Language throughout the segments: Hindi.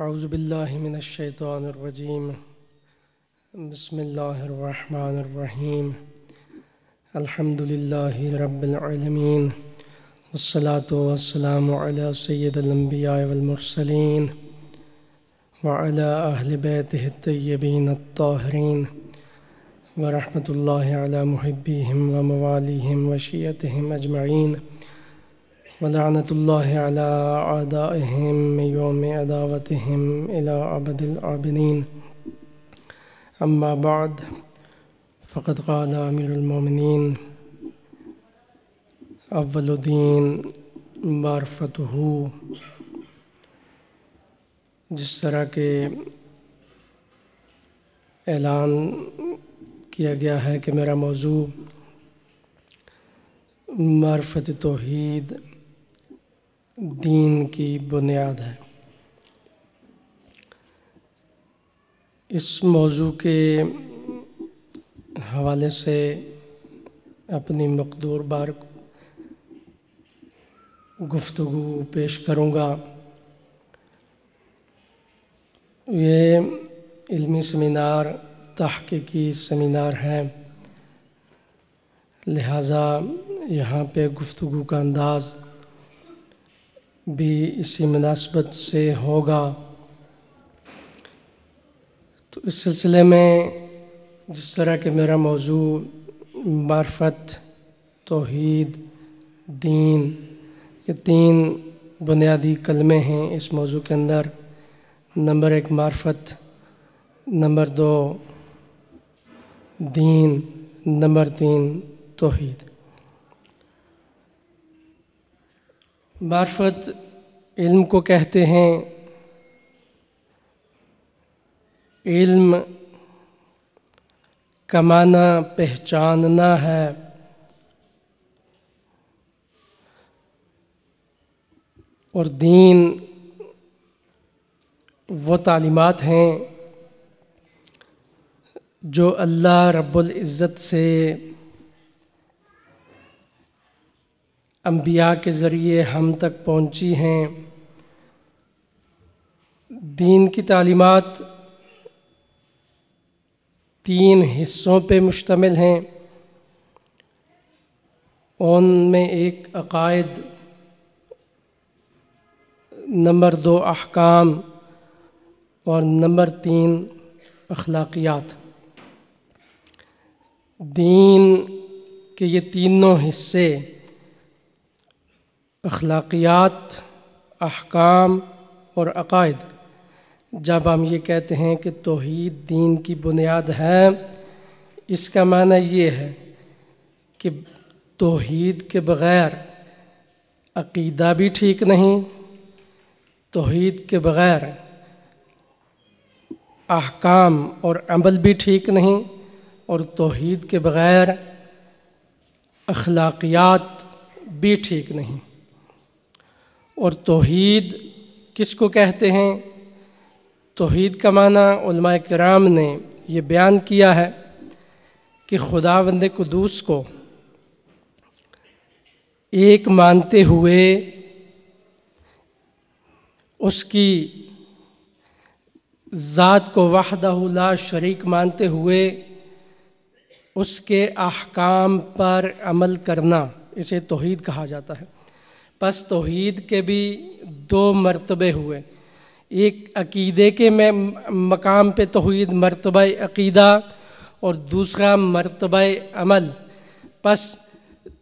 أعوذ بالله من الشيطان الرجيم بسم الله الرحمن الرحيم الحمد لله رب العالمين والصلاة والسلام على سيد الأنبياء والمرسلين وعلى أهل بيته الطيبين الطاهرين ورحمة الله على محبيهم ومواليهم وشيتهم أجمعين ولعنة الله على أعدائهم من يوم عداوتهم إلى أبد الآبدين أما بعد فقد قال أمير المؤمنين أول دين معرفته जिस तरह के ऐलान किया गया है कि मेरा मौजू मार्फत तोहीद दीन की बुनियाद है इस मौजू के हवाले से अपनी मकदूर बार गुफ्तु पेश करूँगा ये इल्मी सेमिनार तहकीकी सेमिनार है लिहाजा यहाँ पे गुफ्तु का अंदाज़ भी इसी मुनासबत से होगा तो इस सिलसिले में जिस तरह के मेरा मौजू मार्फत तोहद दीन ये तीन बुनियादी कलमे हैं इस मौजू के अंदर नंबर एक मार्फत नंबर दो दीन नंबर तीन तोहद मार्फत इल्म को कहते हैं इल्म कमाना पहचानना है और दीन वो तालीमात हैं जो अल्लाह रब्बुल इज़्ज़त से अम्बिया के ज़रिए हम तक पहुँची हैं दीन की तालीमत तीन हिस्सों पे मुश्तमिल हैं में एक अकायद नंबर दो अहकाम और नंबर तीन अखलाकियात दीन के ये तीनों हिस्से अखलाकियात अहकाम और अकायद जब हम ये कहते हैं कि तोहद दीन की बुनियाद है इसका माना ये है कि तोहद के बग़ैर अकीदा भी ठीक नहीं तोहद के बग़ैर अहकाम और अमल भी ठीक नहीं और तोहद के बग़ैर अखलाकियात भी ठीक नहीं और तोहीद किसको कहते हैं तोहीद का माना कराम ने ये बयान किया है कि खुदावंद कदूस को एक मानते हुए उसकी ज़ात को वाहदा शरीक मानते हुए उसके अहकाम पर अमल करना इसे तोहीद कहा जाता है पस तोहद के भी दो मरतबे हुए एक अकीदे के में मकाम पे तोहद मरतब अकीदा और दूसरा मरतब अमल पस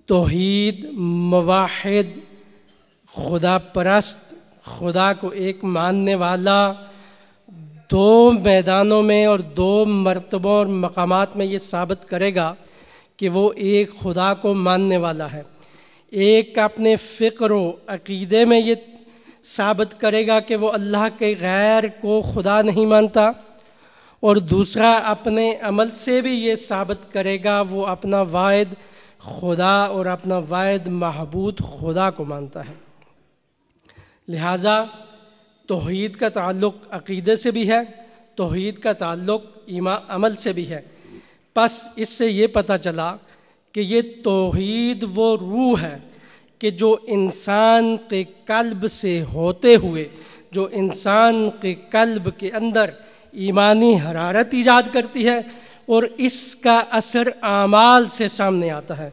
तोहद मवाहद खुदा परस्त खुदा को एक मानने वाला दो मैदानों में और दो मरतबों और मकाम में ये साबित करेगा कि वो एक खुदा को मानने वाला है एक अपने फ़िक्र अकीदे में ये साबित करेगा कि वो अल्लाह के गैर को खुदा नहीं मानता और दूसरा अपने अमल से भी ये साबित करेगा वो अपना वायद खुदा और अपना वायद महबूद खुदा को मानता है लिहाजा तोहीद का ताल्लुक़ अकीदे से भी है तोहीद का ताल्लुक़ ईमा अमल से भी है बस इससे ये पता चला कि ये तोहद वो रूह है कि जो इंसान के कल्ब से होते हुए जो इंसान के कल्ब के अंदर ईमानी हरारत ईजाद करती है और इसका असर आमाल से सामने आता है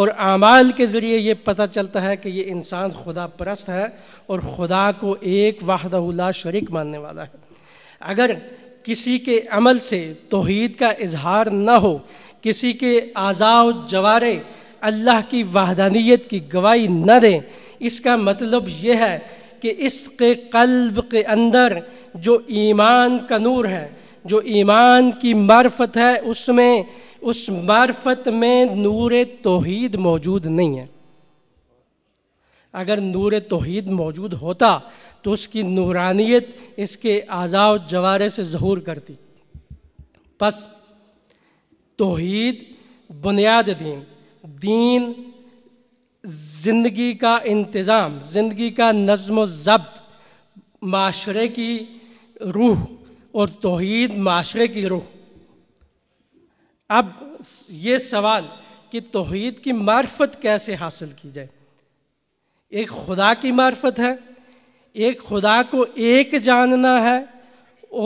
और आमाल के ज़रिए ये पता चलता है कि ये इंसान खुदा परस्त है और खुदा को एक वाहदुल्ला शरीक मानने वाला है अगर किसी के अमल से तोहद का इजहार न हो किसी के आज़ाव जवारे अल्लाह की वाहदानियत की गवाही न दें इसका मतलब यह है कि इसके कल्ब के अंदर जो ईमान का नूर है जो ईमान की मार्फत है उसमें उस मार्फत में नूर तोहीद मौजूद नहीं है अगर नूर तोहीद मौजूद होता तो उसकी नूरानियत इसके आज़ाव जवारे से ज़हूर करती बस तोहद बुनियाद दीन दीन ज़िंदगी का इंतज़ाम ज़िंदगी का नज़म ज़ब्त माशरे की रूह और तोहद माशरे की रूह अब ये सवाल कि तोहद की मार्फत कैसे हासिल की जाए एक खुदा की मार्फत है एक खुदा को एक जानना है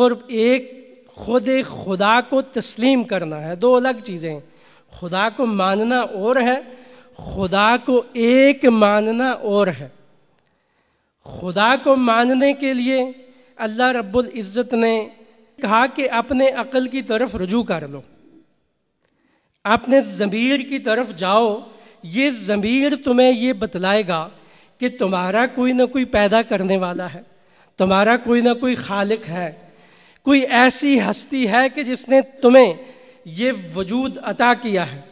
और एक खुद खुदा को तस्लीम करना है दो अलग चीज़ें खुदा को मानना और है खुदा को एक मानना और है खुदा को मानने के लिए अल्लाह रब्बुल इज़्ज़त ने कहा कि अपने अक़ल की तरफ रुजू कर लो अपने ज़मीर की तरफ जाओ ये ज़मीर तुम्हें ये बतलाएगा कि तुम्हारा कोई ना कोई पैदा करने वाला है तुम्हारा कोई ना कोई खालिक है कोई ऐसी हस्ती है कि जिसने तुम्हें ये वजूद अता किया है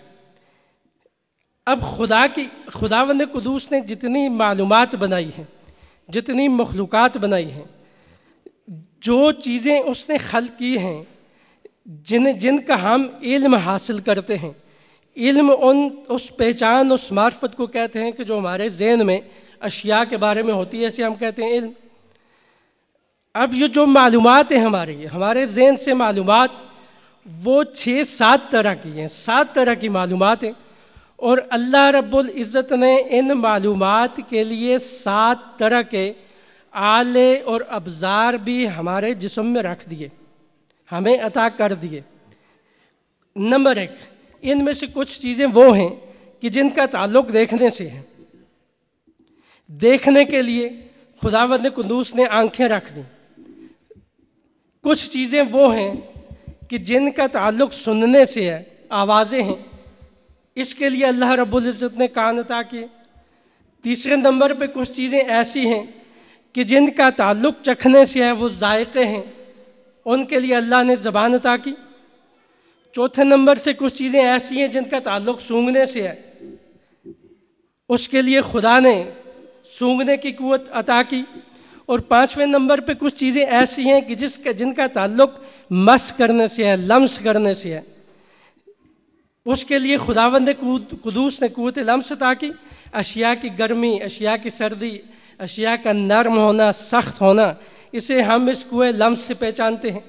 अब खुदा की खुदावंद कदूस ने जितनी मालूम बनाई हैं जितनी मखलूक़ बनाई हैं जो चीज़ें उसने खल की हैं जिन जिनका हम इल्म हासिल करते हैं इल्म उन उस पहचान उस मार्फत को कहते हैं कि जो हमारे जहन में अशिया के बारे में होती है ऐसे हम कहते हैं इल्म अब ये जो मालूम हैं हमारे हमारे जहन से मालूम वो छः सात तरह की हैं सात तरह की मालूम हैं और अल्लाह रब्बुल इज़्ज़त ने इन मालूम के लिए सात तरह के आले और अबजार भी हमारे जिसम में रख दिए हमें अता कर दिए नंबर एक इन में से कुछ चीज़ें वो हैं कि जिनका ताल्लुक देखने से है देखने के लिए खुदावत ने कुंदूस ने आंखें रख दी कुछ चीज़ें वो हैं कि जिनका ताल्लुक सुनने से है आवाज़ें हैं इसके लिए अल्लाह इज़्ज़त ने कान अता किए तीसरे नंबर पे कुछ चीज़ें ऐसी हैं कि जिनका ताल्लुक चखने से है वो जायक़े हैं उनके लिए अल्लाह ने ज़बान अता की चौथे नंबर से कुछ चीज़ें ऐसी हैं जिनका ताल्लुक सूंघने से है उसके लिए खुदा ने सूंघने की क़वत अता की और पाँचवें नंबर पे कुछ चीज़ें ऐसी हैं कि जिसके जिनका ताल्लुक मस करने से है लम्स करने से है उसके लिए खुदावंद कदूस ने कुत लम्स ताकि अशिया की गर्मी अशिया की सर्दी अशिया का नरम होना सख्त होना इसे हम इस कुए लम्स से पहचानते हैं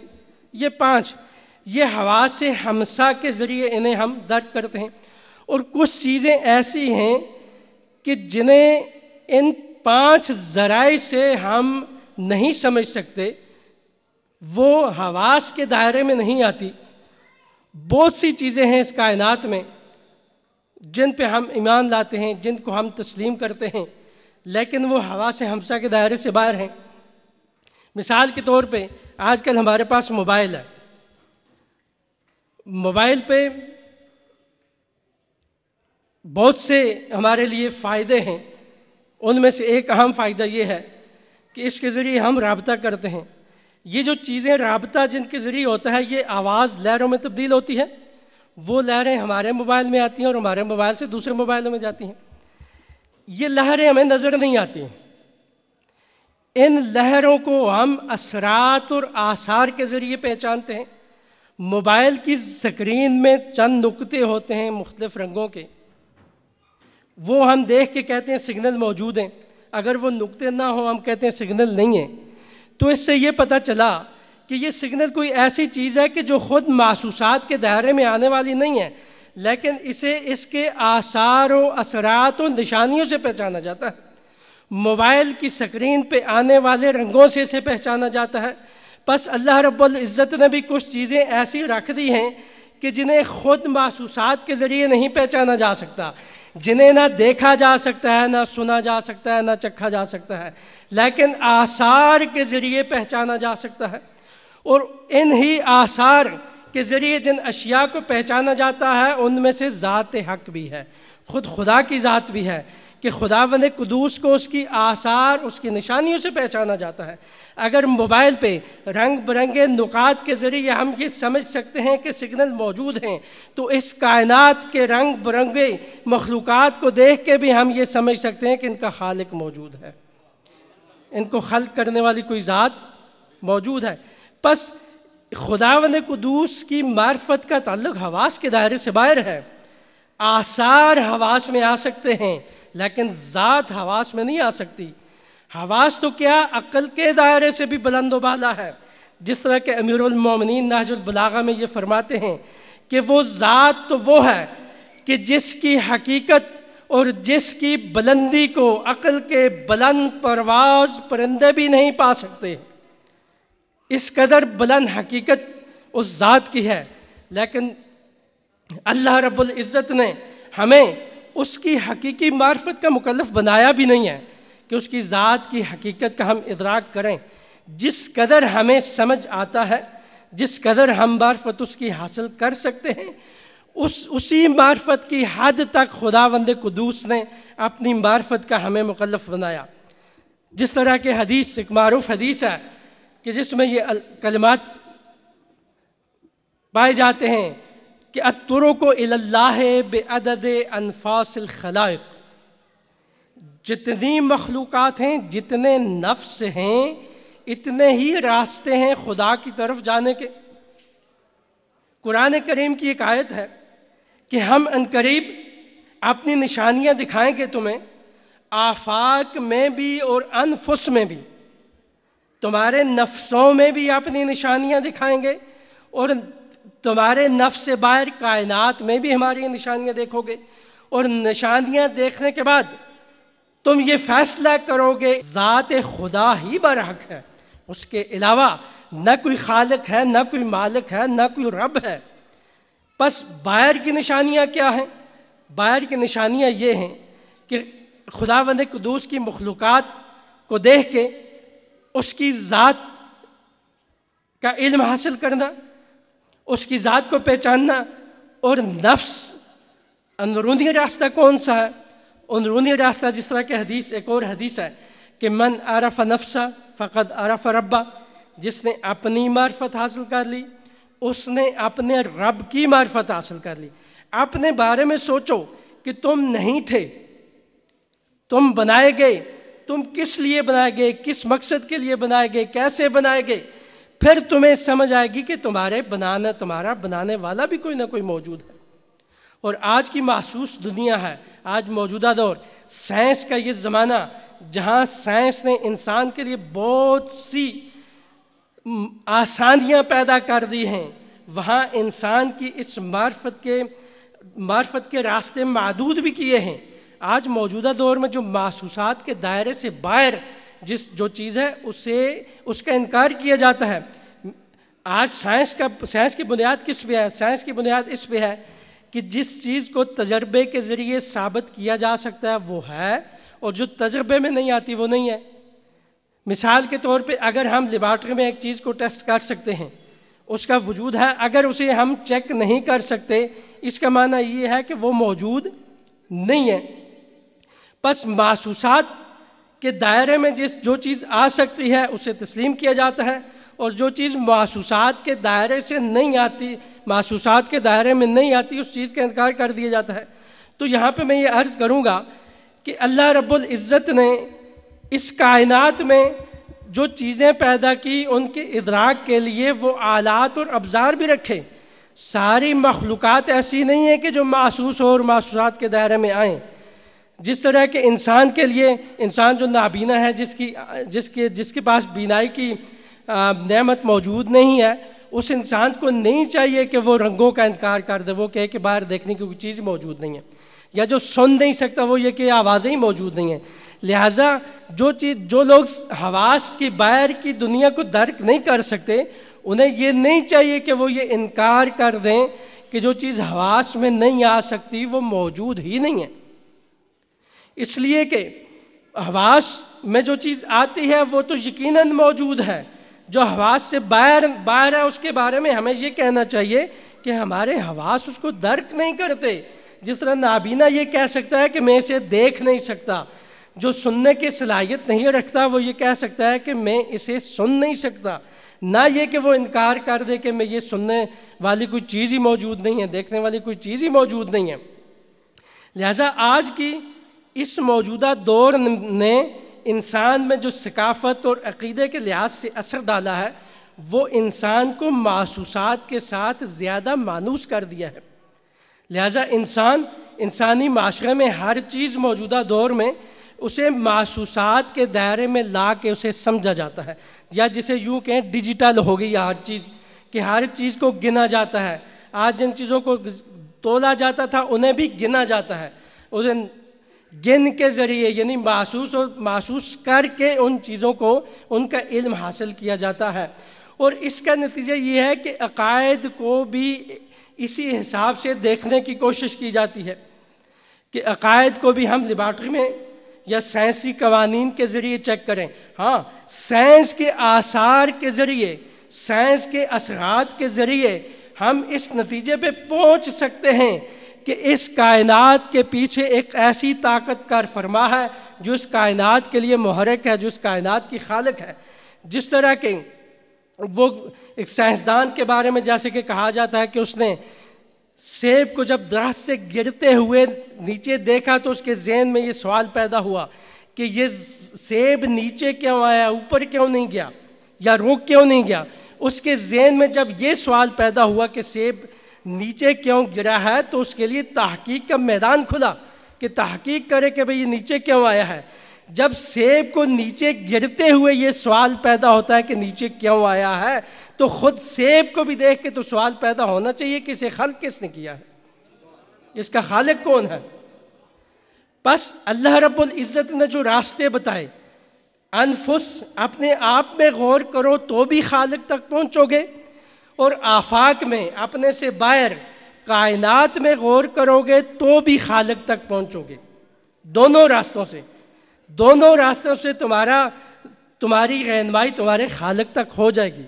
ये पाँच ये हवा से हमसा के ज़रिए इन्हें हम दर्द करते हैं और कुछ चीज़ें ऐसी हैं कि जिन्हें इन पांच जराए से हम नहीं समझ सकते वो हवास के दायरे में नहीं आती बहुत सी चीज़ें हैं इस कायनात में जिन पे हम ईमान लाते हैं जिनको हम तस्लीम करते हैं लेकिन वो हवा से हमसा के दायरे से बाहर हैं मिसाल के तौर पे आजकल हमारे पास मोबाइल है मोबाइल पे बहुत से हमारे लिए फ़ायदे हैं उनमें से एक अहम फ़ायदा ये है कि इसके ज़रिए हम रबता करते हैं ये जो चीज़ें रबता जिनके ज़रिए होता है ये आवाज़ लहरों में तब्दील होती है वो लहरें हमारे मोबाइल में आती हैं और हमारे मोबाइल से दूसरे मोबाइलों में जाती हैं ये लहरें हमें नज़र नहीं आती इन लहरों को हम असरात और आसार के ज़रिए पहचानते हैं मोबाइल की स्क्रीन में चंद नुकते होते हैं मुख्तफ रंगों के वो हम देख के कहते हैं सिग्नल मौजूद हैं अगर वो नुकते ना हो हम कहते हैं सिग्नल नहीं है तो इससे ये पता चला कि ये सिग्नल कोई ऐसी चीज़ है कि जो ख़ुद महसूसात के दायरे में आने वाली नहीं है लेकिन इसे इसके आसार व असरात और निशानियों से पहचाना जाता है मोबाइल की स्क्रीन पे आने वाले रंगों से इसे पहचाना जाता है बस अल्लाह रब्बुल इज़्ज़त ने भी कुछ चीज़ें ऐसी रख दी हैं कि जिन्हें ख़ुद महसूसात के ज़रिए नहीं पहचाना जा सकता जिन्हें ना देखा जा सकता है ना सुना जा सकता है ना चखा जा सकता है लेकिन आसार के ज़रिए पहचाना जा सकता है और इन ही आसार के ज़रिए जिन अशिया को पहचाना जाता है उनमें से ज़ात हक भी है ख़ुद खुदा की ज़ात भी है कि बंद कदूस को उसकी आसार उसकी निशानियों से पहचाना जाता है अगर मोबाइल पे रंग बिरंगे नुकात के ज़रिए हम ये समझ सकते हैं कि सिग्नल मौजूद हैं तो इस कायनात के रंग बिरंगे मखलूक को देख के भी हम ये समझ सकते हैं कि इनका खालिक मौजूद है इनको खल करने वाली कोई ज़ात मौजूद है बस खुदा वन कदूस की मार्फत का ताल्लुक हवास के दायरे से बाहर है आसार हवास में आ सकते हैं लेकिन ज़ात हवास में नहीं आ सकती हवास तो क्या अक्ल के दायरे से भी बुलंद वाला है जिस तरह के अमीरमिन बलागा में ये फरमाते हैं कि वो ज़ात तो वो है कि जिसकी हकीकत और जिसकी बुलंदी को अक्ल के बुलंद परवाज परिंदे भी नहीं पा सकते इस कदर बुलंद हकीकत उस ज़ात की है लेकिन अल्लाह रब्बुल इज़्ज़त ने हमें उसकी हकीकी मार्फत का मुकलफ बनाया भी नहीं है कि उसकी ज़ात की हकीकत का हम इदराक करें जिस कदर हमें समझ आता है जिस कदर हम मार्फत उसकी हासिल कर सकते हैं उस उसी मार्फत की हद तक खुदा वंद कदूस ने अपनी मार्फत का हमें मुकलफ बनाया जिस तरह के हदीस एक मरूफ हदीस है कि जिसमें ये कलमात पाए जाते हैं कि अतुरों को अल्लाह बेअदद अनफासिल खलाइक जितनी मखलूक़ हैं जितने नफ्स हैं इतने ही रास्ते हैं खुदा की तरफ जाने के कुरान करीम की एक आयत है कि हम अनकरीब अपनी निशानियां दिखाएंगे तुम्हें आफाक में भी और अनफुस में भी तुम्हारे नफ्सों में भी अपनी निशानियां दिखाएंगे और तुम्हारे नफ से बाहर कायनात में भी हमारी निशानियां देखोगे और निशानियां देखने के बाद तुम ये फैसला करोगे ज़ात खुदा ही बरहक है उसके अलावा न कोई खालक है न कोई मालिक है न कोई रब है बस बाहर की निशानियां क्या हैं बाहर की निशानियां ये हैं कि खुदा बंद कदूस की मखलूक को देख के उसकी ज़ात का इल्म हासिल करना उसकी ज़ात को पहचानना और नफ्स अंदरूनी रास्ता कौन सा है अंदरूनी रास्ता जिस तरह के हदीस एक और हदीस है कि मन आरफ नफ्सा फ़कत आरफ रब्बा जिसने अपनी मार्फत हासिल कर ली उसने अपने रब की मार्फत हासिल कर ली अपने बारे में सोचो कि तुम नहीं थे तुम बनाए गए तुम किस लिए बनाए गए किस मकसद के लिए बनाए गए कैसे बनाए गए फिर तुम्हें समझ आएगी कि तुम्हारे बनाना तुम्हारा बनाने वाला भी कोई ना कोई मौजूद है और आज की महसूस दुनिया है आज मौजूदा दौर साइंस का ये ज़माना जहाँ साइंस ने इंसान के लिए बहुत सी आसानियाँ पैदा कर दी हैं वहाँ इंसान की इस मार्फत के मार्फत के रास्ते महदूद भी किए हैं आज मौजूदा दौर में जो महसूसात के दायरे से बाहर जिस जो चीज़ है उससे उसका इनकार किया जाता है आज साइंस का साइंस की बुनियाद किस पे है साइंस की बुनियाद इस पे है कि जिस चीज़ को तजर्बे के ज़रिए साबित किया जा सकता है वो है और जो तजर्बे में नहीं आती वो नहीं है मिसाल के तौर पे अगर हम लेबार्ट्री में एक चीज़ को टेस्ट कर सकते हैं उसका वजूद है अगर उसे हम चेक नहीं कर सकते इसका माना ये है कि वो मौजूद नहीं है बस महसूसात के दायरे में जिस जो चीज़ आ सकती है उसे तस्लीम किया जाता है और जो चीज़ महसूसात के दायरे से नहीं आती महसूसात के दायरे में नहीं आती उस चीज़ का इनकार कर दिया जाता है तो यहाँ पे मैं ये अर्ज़ करूँगा कि अल्लाह रब्बुल इज़्ज़त ने इस कायनात में जो चीज़ें पैदा की उनके इदराक के लिए वो आलात और अबजार भी रखे सारी मखलूक़ात ऐसी नहीं है कि जो महसूस हो और महसूसात के दायरे में आएँ जिस तरह के इंसान के लिए इंसान जो नाबीना है जिसकी जिसके जिसके पास बीनाई की नमत मौजूद नहीं है उस इंसान को नहीं चाहिए कि वो रंगों का इनकार कर दे वो कहे कि बाहर देखने की कोई चीज़ मौजूद नहीं है या जो सुन नहीं सकता वो ये कि आवाज़ें ही मौजूद नहीं हैं लिहाजा जो चीज़ जो लोग हवास की बाहर की दुनिया को दर्क नहीं कर सकते उन्हें ये नहीं चाहिए कि वो ये इनकार कर दें कि जो चीज़ हवास में नहीं आ सकती वो मौजूद ही नहीं है इसलिए कि हवास में जो चीज़ आती है वो तो यकीनन मौजूद है जो हवास से बाहर बाहर है उसके बारे में हमें ये कहना चाहिए कि हमारे हवास उसको दर्क नहीं करते जिस तरह नाबीना ये कह सकता है कि मैं इसे देख नहीं सकता जो सुनने की सलाहियत नहीं रखता वो ये कह सकता है कि मैं इसे सुन नहीं सकता ना ये कि वो इनकार कर दे कि मैं ये सुनने वाली कोई चीज़ ही मौजूद नहीं है देखने वाली कोई चीज़ ही मौजूद नहीं है लिहाजा आज की इस मौजूदा दौर ने इंसान में जो सकाफ़त और अक़ीदे के लिहाज से असर डाला है वो इंसान को महसूस के साथ ज़्यादा मानूस कर दिया है लिहाजा इंसान इंसानी माशरे में हर चीज़ मौजूदा दौर में उसे महसूस के दायरे में ला के उसे समझा जाता है या जिसे यूँ कहें डिजिटल हो गई हर चीज़ कि हर चीज़ को गिना जाता है आज जिन चीज़ों को तोला जाता था उन्हें भी गिना जाता है उन्हें गिन के ज़रिए यानी महसूस और महसूस करके उन चीज़ों को उनका इल्म हासिल किया जाता है और इसका नतीजा ये है कि अकायद को भी इसी हिसाब से देखने की कोशिश की जाती है कि अकायद को भी हम लेबार्ट्री में या साइंसी कवानीन के ज़रिए चेक करें हाँ साइंस के आसार के ज़रिए साइंस के असरात के ज़रिए हम इस नतीजे पे पहुंच सकते हैं कि इस कायनात के पीछे एक ऐसी ताकत कार फरमा है जो इस कायनात के लिए महरक है जो इस कायनात की खालक है जिस तरह के वो एक साइंसदान के बारे में जैसे कि कहा जाता है कि उसने सेब को जब दरख्त से गिरते हुए नीचे देखा तो उसके जहन में ये सवाल पैदा हुआ कि ये सेब नीचे क्यों आया ऊपर क्यों नहीं गया या रोक क्यों नहीं गया उसके जहन में जब ये सवाल पैदा हुआ कि सेब नीचे क्यों गिरा है तो उसके लिए तहकीक का मैदान खुला कि तहकीक करे कि भाई ये नीचे क्यों आया है जब सेब को नीचे गिरते हुए ये सवाल पैदा होता है कि नीचे क्यों आया है तो खुद सेब को भी देख के तो सवाल पैदा होना चाहिए कि इसे खल किसने किया है इसका खालिक कौन है बस अल्लाह रब्बुल इज़्ज़त ने जो रास्ते बताए अनफुस अपने आप में गौर करो तो भी खालिक तक पहुंचोगे और आफाक में अपने से बाहर कायनात में गौर करोगे तो भी खालक तक पहुंचोगे दोनों रास्तों से दोनों रास्तों से तुम्हारा तुम्हारी रहनमाई तुम्हारे खालक तक हो जाएगी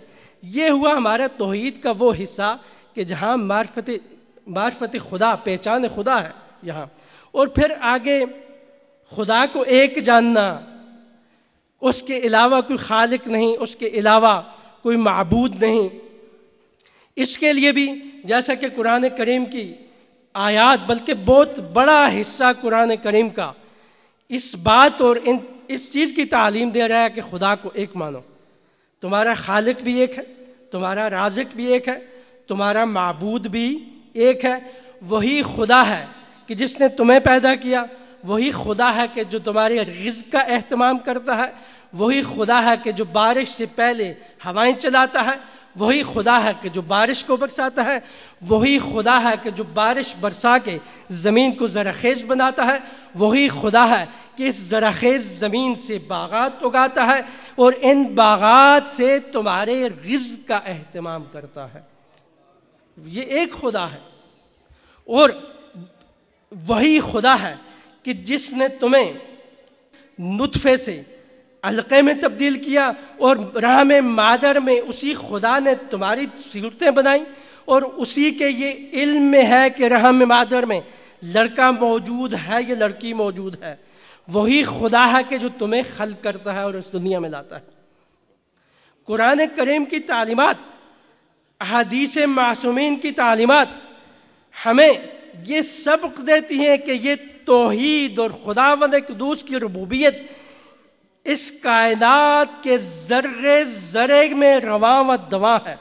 ये हुआ हमारा तोहद का वो हिस्सा कि जहाँ मार्फत मार्फत खुदा पहचान खुदा है यहाँ और फिर आगे खुदा को एक जानना उसके अलावा कोई खालक नहीं उसके अलावा कोई मबूद नहीं इसके लिए भी जैसा कि कुरान करीम की आयात बल्कि बहुत बड़ा हिस्सा कुरान करीम का इस बात और इन इस चीज़ की तालीम दे रहा है कि खुदा को एक मानो तुम्हारा खालिक भी एक है तुम्हारा राजक भी एक है तुम्हारा मबूद भी एक है वही खुदा है कि जिसने तुम्हें पैदा किया वही खुदा है कि जो तुम्हारे रिज का अहतमाम करता है वही खुदा है कि जो बारिश से पहले हवाएं चलाता है वही खुदा है कि जो बारिश को बरसाता है वही खुदा है कि जो बारिश बरसा के ज़मीन को ज़राखेज़ बनाता है वही खुदा है कि इस ज़राखेज़ ज़मीन से बागात उगाता है और इन बागात से तुम्हारे गज़ का अहतमाम करता है ये एक खुदा है और वही खुदा है कि जिसने तुम्हें नुतफ़े से हल्के में तब्दील किया और राह में मादर में उसी खुदा ने तुम्हारी सूरतें बनाई और उसी के ये इल्म में है कि राह में मादर में लड़का मौजूद है या लड़की मौजूद है वही खुदा है कि जो तुम्हें खल करता है और इस दुनिया में लाता है कुरान करीम की तालीमत अदीस मासूमिन की तालीमत हमें ये सबक देती हैं कि ये तोहद और खुदा दूस की रबूबियत इस कायदात के जर्रे जर्रे में रवा व दवा है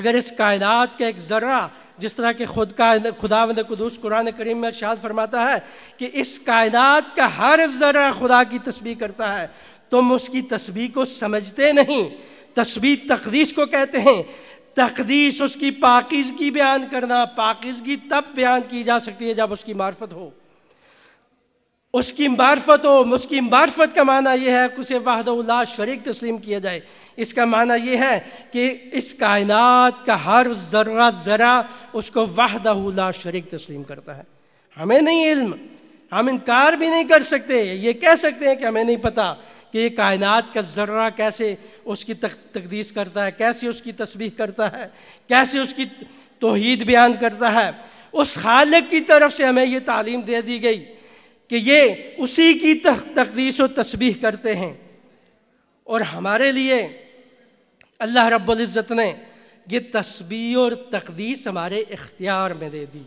अगर इस कायदात का एक ज़र्रा जिस तरह के खुद का खुदा वंद कदूस कुरान करीम में अर्शाद फरमाता है कि इस कायदात का हर ज़र्रा खुदा की तस्वीर करता है तुम उसकी तस्वीर को समझते नहीं तस्वीर तकदीस को कहते हैं तकदीस उसकी पाकिजगी बयान करना पाकिजगी तब बयान की जा सकती है जब उसकी मार्फत हो उसकी मार्फत हो उसकी मार्फत का माना यह है कि उसे उल्ला शरीक तस्लीम किया जाए इसका माना यह है कि इस कायनात का हर ज़रा ज़रा उसको वाहद उल्ला शरीक तस्लीम करता है हमें नहीं इल्म हम इनकार भी नहीं कर सकते ये कह सकते हैं कि हमें नहीं पता कि ये कायनात का ज़र्रा कैसे उसकी तक तकदीस करता है कैसे उसकी तस्वीर करता है कैसे उसकी तोहद बयान करता है उस खालक की तरफ से हमें ये तालीम दे दी गई कि ये उसी की तकदीस व तस्बीह करते हैं और हमारे लिए अल्लाह रब्ज़त ने ये तस्बी और तकदीस हमारे इख्तियार में दे दी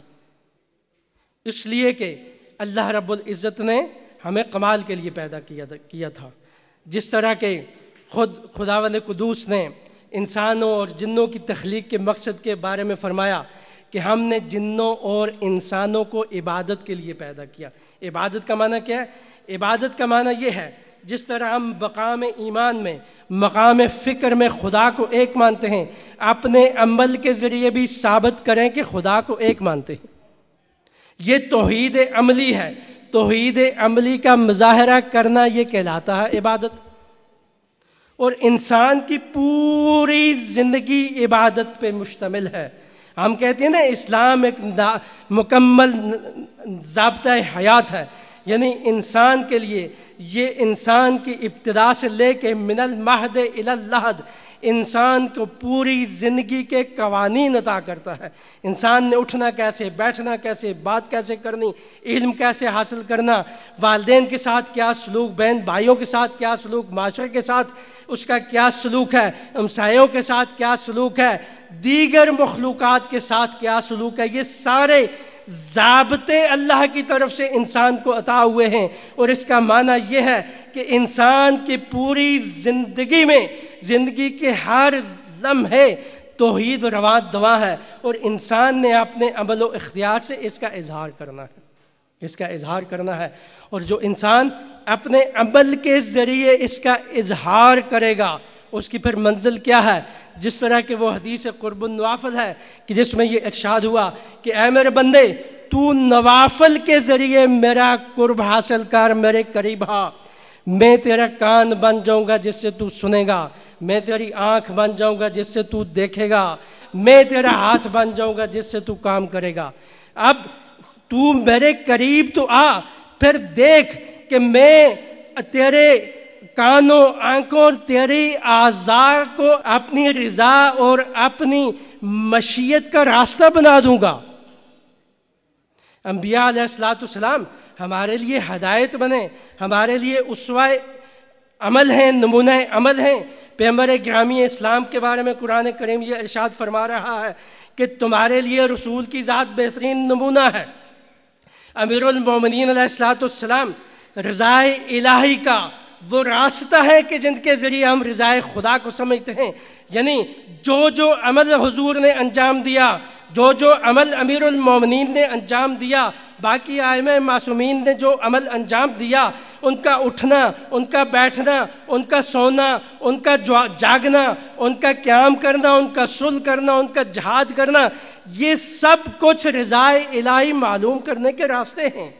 इसलिए कि अल्लाह रब्ज़त ने हमें कमाल के लिए पैदा किया था किया था जिस तरह के खुद खुदावन कदूस ने इंसानों और जिन्नों की तख्लीक के मकसद के बारे में फ़रमाया कि हमने जिन्नों और इंसानों को इबादत के लिए पैदा किया इबादत का माना क्या है इबादत का माना यह है जिस तरह हम मकाम ईमान में मकाम फ़िक्र में खुदा को एक मानते हैं अपने अमल के ज़रिए भी साबित करें कि खुदा को एक मानते हैं ये तोहद अमली है तोहद अमली का मुजाहरा करना ये कहलाता है इबादत और इंसान की पूरी ज़िंदगी इबादत पे मुश्तमिल है हम कहते हैं ना इस्लाम एक मुकम्मल जबता हयात है यानी इंसान के लिए ये इंसान की इब्तदा से ले कर मिनल महद इलाहद इंसान को पूरी ज़िंदगी के कवानी अदा करता है इंसान ने उठना कैसे बैठना कैसे बात कैसे करनी इल्म कैसे हासिल करना वालदेन के साथ क्या सलूक बहन भाइयों के साथ क्या सलूक माशरे के साथ उसका क्या सलूक है हमसायों के साथ क्या सलूक है दीगर मखलूक के साथ क्या सलूक है ये सारे ज़बते अल्लाह की तरफ से इंसान को अता हुए हैं और इसका माना यह है कि इंसान की पूरी ज़िंदगी में ज़िंदगी के हर लम्हे तोहद रवा दवा है और इंसान ने अपने अमल व इख्तियार से इसका इजहार करना है इसका इजहार करना है और जो इंसान अपने अमल के ज़रिए इसका इजहार करेगा उसकी फिर मंजिल क्या है जिस तरह के वो हदीस नवाफल है कि जिसमें ये इर्शाद हुआ कि ऐ मेरे बंदे तू नवाफल के ज़रिए मेरा कुर्ब हासिल कर मेरे करीब हा मैं तेरा कान बन जाऊंगा जिससे तू सुनेगा मैं तेरी आंख बन जाऊंगा जिससे तू देखेगा मैं तेरा हाथ बन जाऊंगा जिससे तू काम करेगा अब तू मेरे करीब तो आ फिर देख कि मैं तेरे कानों आंखों और तेरे आजा को अपनी रजा और अपनी मशीयत का रास्ता बना दूंगा अम्बिया सलाम हमारे लिए हदायत बने हमारे लिए उसवा अमल हैं नमूना अमल हैं पैम्बर ग्रामी इस्लाम के बारे में कुरान करीम यह इर्शाद फरमा रहा है कि तुम्हारे लिए रसूल की ज़ात बेहतरीन नमूना है अमीरमिन सलाम रज़ाए इलाही का वो रास्ता है कि जिनके ज़रिए हम रज़ाए खुदा को समझते हैं यानी जो जो अमल हजूर ने अंजाम दिया जो जो अमल अमीरमिन ने अंजाम दिया बाकी आयम मासूमीन ने जो अमल अंजाम दिया उनका उठना उनका बैठना उनका सोना उनका जागना उनका क्याम करना उनका सुल करना उनका जहाद करना ये सब कुछ रज़ाए इलाही मालूम करने के रास्ते हैं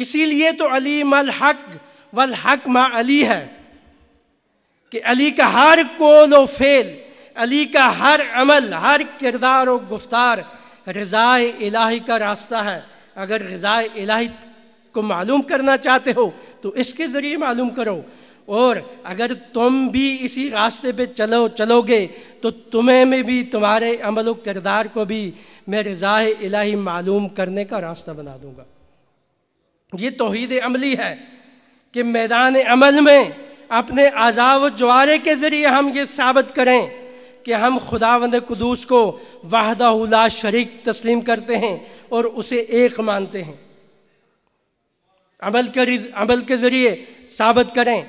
इसीलिए तो अली मल हक वल हक मा अली है कि अली का हर कोल फेल अली का हर अमल हर किरदार और गुफ्तार रज़ाए इलाही का रास्ता है अगर रज़ाए इलाही को मालूम करना चाहते हो तो इसके ज़रिए मालूम करो और अगर तुम भी इसी रास्ते पे चलो चलोगे तो तुम्हें में भी तुम्हारे अमल व किरदार को भी मैं रज़ाए इलाही मालूम करने का रास्ता बना दूँगा ये तोहद अमली है कि मैदान अमल में अपने आजाव जवारे के ज़रिए हम ये साबित करें कि हम खुदावंद कदूस को वाहदा शरीक तस्लीम करते हैं और उसे एक मानते हैं अमल के अमल के ज़रिए साबित करें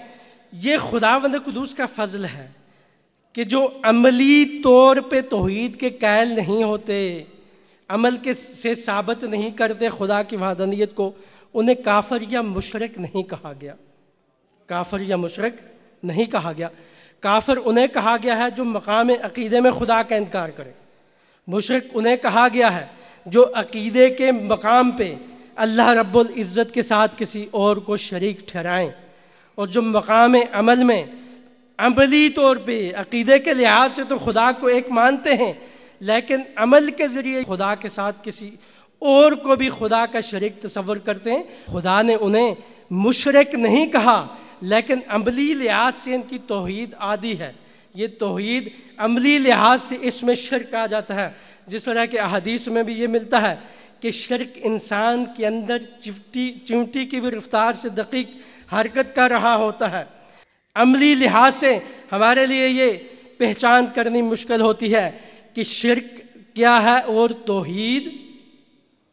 ये खुदावंद कदूस का फजल है कि जो अमली तौर पे तोहद के कैल नहीं होते अमल के से साबित नहीं करते खुदा की वादनीत को उन्हें काफर या मुशरक नहीं कहा गया काफर या मुशरक नहीं कहा गया काफर उन्हें कहा गया है जो मकाम अकीदे में खुदा का इनकार करे मुशरक उन्हें कहा गया है जो अकीदे के मकाम पे अल्लाह रब्बुल इज़्ज़त के साथ किसी और को शरीक ठहराएं और जो मकाम अमल में अमली तौर पे अकीदे के लिहाज से तो खुदा को एक मानते हैं लेकिन अमल के ज़रिए खुदा के साथ किसी और को भी खुदा का शरीक तस्वर करते हैं खुदा ने उन्हें मुशरक नहीं कहा लेकिन अमली लिहाज से इनकी तोहद आदि है ये तोहद अमली लिहाज से इसमें शर्क आ जाता है जिस तरह के अहदीस में भी ये मिलता है कि शर्क इंसान के अंदर चिमटी चिमटी की भी रफ्तार से दकीक हरकत कर रहा होता है अमली लिहाज से हमारे लिए ये पहचान करनी मुश्किल होती है कि शर्क क्या है और तोहद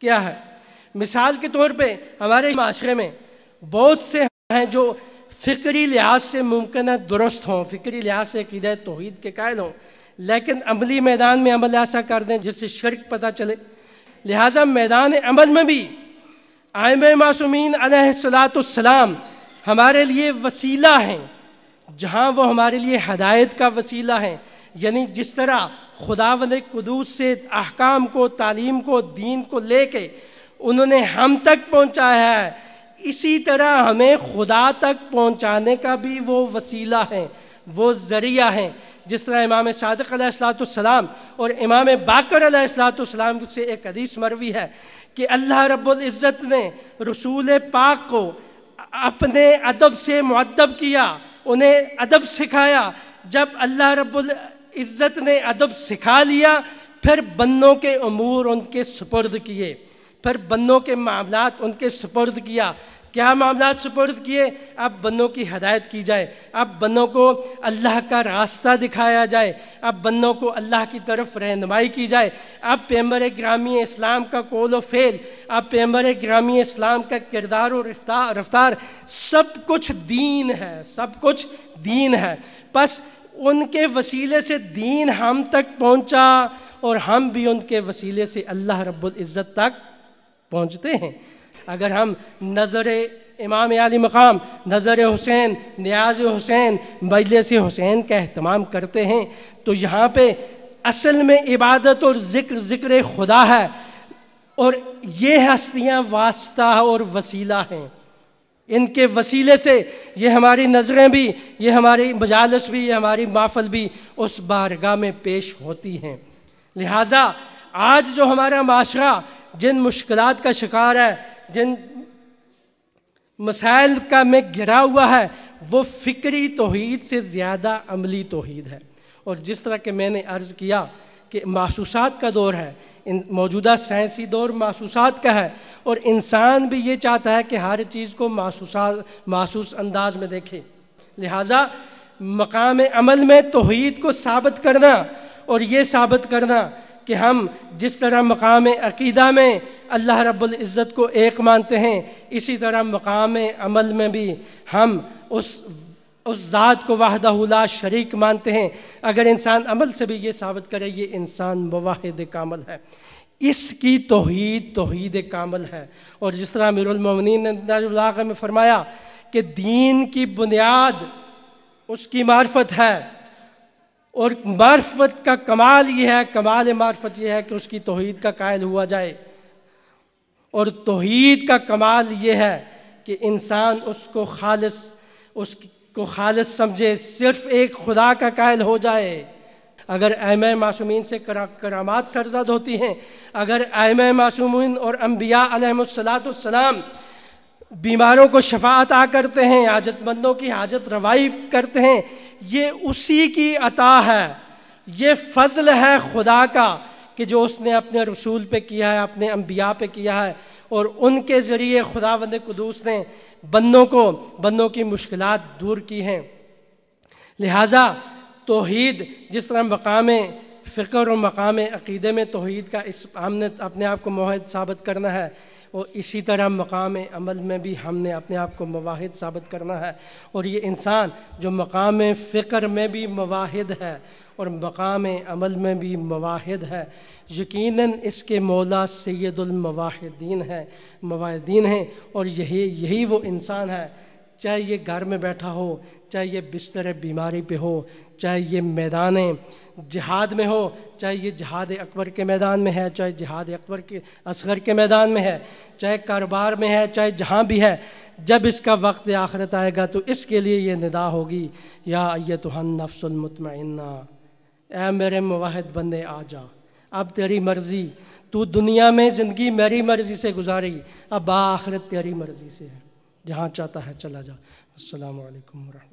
क्या है मिसाल के तौर पे हमारे माशरे में बहुत से हैं जो फ़िक्री लिहाज से मुमकिन दुरुस्त हों फ़िक्री लिहाज से क़ीद तोहद के कायल हों लेकिन अमली मैदान में अमल ऐसा कर दें जिससे शर्क पता चले लिहाजा मैदान अमल में भी आयम मासूमिन सलातम हमारे लिए वसीला हैं जहाँ वो हमारे लिए हदायत का वसीला हैं यानी जिस तरह खुदा खुदावंद कदूस से अहकाम को तालीम को दीन को लेके उन्होंने हम तक पहुंचाया है इसी तरह हमें खुदा तक पहुंचाने का भी वो वसीला है वो ज़रिया हैं जिस तरह इमाम सदक सलाम और इमाम बाकर सलाम से एक अदीस मरवी है कि अल्लाह रब्ज़त ने रसूल पाक को अपने अदब से मुदब किया उन्हें अदब सिखाया जब अल्लाह रब्बुल इज्जत ने अदब सिखा लिया फिर बन्नों के अमूर उनके सुपुर्द किए फिर बन्नों के मामला उनके सुपुर्द किया क्या मामला सुपुर्द किए अब बन्नों की हदायत की जाए अब बन्नों को अल्लाह का रास्ता दिखाया जाए अब बन्नों को अल्लाह की तरफ रहनुमाई की जाए अब पैम्बर ग्रामी इस्लाम का कोलो फेल अब पैम्बर ग्रामी इस्लाम का किरदार और रफ्तार रफ्तार सब कुछ दीन है सब कुछ दीन है बस उनके वसीले से दीन हम तक पहुंचा और हम भी उनके वसीले से अल्लाह रब्बुल इज़्ज़त तक पहुंचते हैं अगर हम नज़र इमाम आली मकाम नज़र हुसैन न्याज हुसैन मजलिस हुसैन का अहतमाम करते हैं तो यहाँ पे असल में इबादत और ज़िक्र ज़िक्र खुदा है और ये हस्तियाँ वास्ता और वसीला हैं इनके वसीले से ये हमारी नज़रें भी ये हमारी मजालस भी ये हमारी माफल भी उस बारगाह में पेश होती हैं लिहाजा आज जो हमारा माशरा जिन मुश्किल का शिकार है जिन मसाइल का में घिरा हुआ है वो फ़िक्री तोहद से ज़्यादा अमली तोहद है और जिस तरह के मैंने अर्ज़ किया कि महसूसात का दौर है इन मौजूदा साइंसी दौर महसूसात का है और इंसान भी ये चाहता है कि हर चीज़ को महसूसा महसूस अंदाज में देखे लिहाजा मकाम अमल में तोहद को साबित करना और ये साबित करना कि हम जिस तरह मकाम अकीदा में अल्लाह रब्ज़त को एक मानते हैं इसी तरह मकाम अमल में भी हम उस उस ज़ात को वाहदाहुला शरीक मानते हैं अगर इंसान अमल से भी ये साबित करे ये इंसान वाहिद कामल है इसकी तोहद तोहद कामल है और जिस तरह मीरमिन ने में फरमाया कि दीन की बुनियाद उसकी मार्फत है और मार्फत का कमाल ये है कमाल मार्फत ये है कि उसकी तोहीद का कायल हुआ जाए और तोहद का कमाल ये है कि इंसान उसको खालस उसकी को खालस समझे सिर्फ एक खुदा का कायल हो जाए अगर एम मासूमिन से करा, करामात सरजद होती हैं अगर एम मासूमिन और अम्बिया सलाम बीमारों को शफा अता करते हैं हाजतमंदों की हाजत रवाई करते हैं ये उसी की अता है ये फजल है खुदा का कि जो उसने अपने रसूल पे किया है अपने अम्बिया पे किया है और उनके ज़रिए खुदा बंद कदूस ने बंदों को बंदों की मुश्किल दूर की हैं लिहाजा तोहद जिस तरह मकाम फ़िक्र और मकाम अक़ीदे में तोहद का इस हमने अपने आप को माहद साबित करना है और इसी तरह मकाम अमल में भी हमने अपने आप को मवाहद साबित करना है और ये इंसान जो मकाम फ़िक्र में भी मवाहद है और मकाम अमल में भी मवाहिद है यकीन इसके मौला सैदुलमवाहिदीन है मवाहिदीन हैं और यही यही वो इंसान है चाहे ये घर में बैठा हो चाहे ये बिस्तर बीमारी पे हो चाहे ये मैदान जहाद में हो चाहे ये जहाद अकबर के मैदान में है चाहे जहाद अकबर के असगर के मैदान में है चाहे कारोबार में है चाहे जहाँ भी है जब इसका वक्त आखरत आएगा तो इसके लिए ये निदा होगी या ये तो हन नफ्सुलमतमना ऐ मेरे मुवाहद बंदे आ जा अब तेरी मर्ज़ी तू दुनिया में ज़िंदगी मेरी मर्ज़ी से गुजारी अब आखिरत तेरी मर्ज़ी से है जहाँ चाहता है चला जा अल्लाम वरहमल